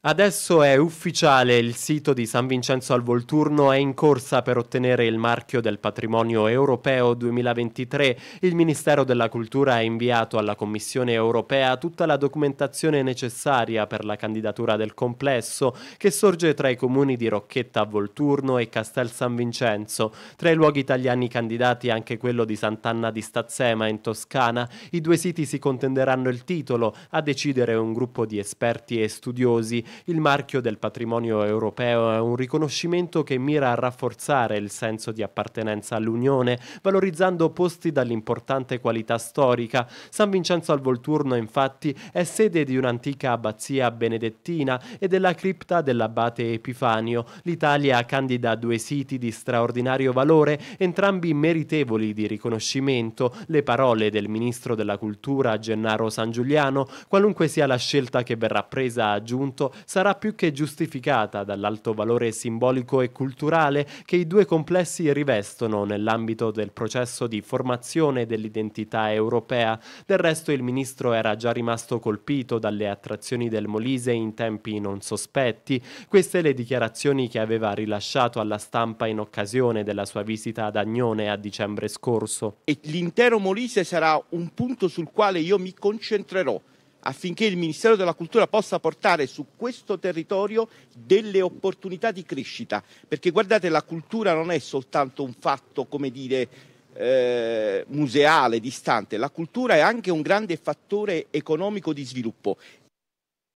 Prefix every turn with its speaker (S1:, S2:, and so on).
S1: Adesso è ufficiale il sito di San Vincenzo al Volturno, è in corsa per ottenere il marchio del patrimonio europeo 2023. Il Ministero della Cultura ha inviato alla Commissione europea tutta la documentazione necessaria per la candidatura del complesso che sorge tra i comuni di Rocchetta a Volturno e Castel San Vincenzo. Tra i luoghi italiani candidati anche quello di Sant'Anna di Stazzema in Toscana, i due siti si contenderanno il titolo, a decidere un gruppo di esperti e studiosi il marchio del patrimonio europeo è un riconoscimento che mira a rafforzare il senso di appartenenza all'Unione, valorizzando posti dall'importante qualità storica. San Vincenzo al Volturno, infatti, è sede di un'antica abbazia benedettina e della cripta dell'abate Epifanio. L'Italia candida due siti di straordinario valore, entrambi meritevoli di riconoscimento. Le parole del ministro della Cultura Gennaro San Giuliano, qualunque sia la scelta che verrà presa, ha aggiunto, sarà più che giustificata dall'alto valore simbolico e culturale che i due complessi rivestono nell'ambito del processo di formazione dell'identità europea. Del resto il ministro era già rimasto colpito dalle attrazioni del Molise in tempi non sospetti. Queste le dichiarazioni che aveva rilasciato alla stampa in occasione della sua visita ad Agnone a dicembre scorso. E l'intero Molise sarà
S2: un punto sul quale io mi concentrerò affinché il Ministero della Cultura possa portare su questo territorio delle opportunità di crescita, perché guardate la cultura non è soltanto un fatto, come dire, eh, museale, distante, la cultura è anche un grande fattore economico di sviluppo